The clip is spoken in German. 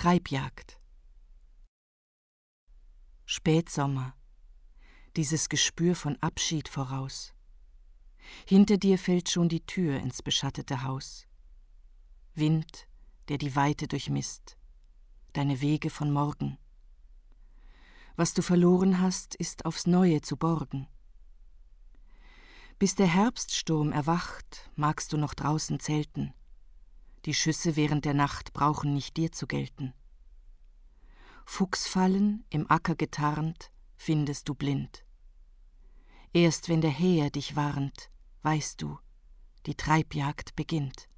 Treibjagd. Spätsommer. Dieses Gespür von Abschied voraus. Hinter dir fällt schon die Tür ins beschattete Haus. Wind, der die Weite durchmisst. Deine Wege von morgen. Was du verloren hast, ist aufs Neue zu borgen. Bis der Herbststurm erwacht, magst du noch draußen zelten. Die Schüsse während der Nacht brauchen nicht dir zu gelten. Fuchsfallen, im Acker getarnt, findest du blind. Erst wenn der Heer dich warnt, weißt du, die Treibjagd beginnt.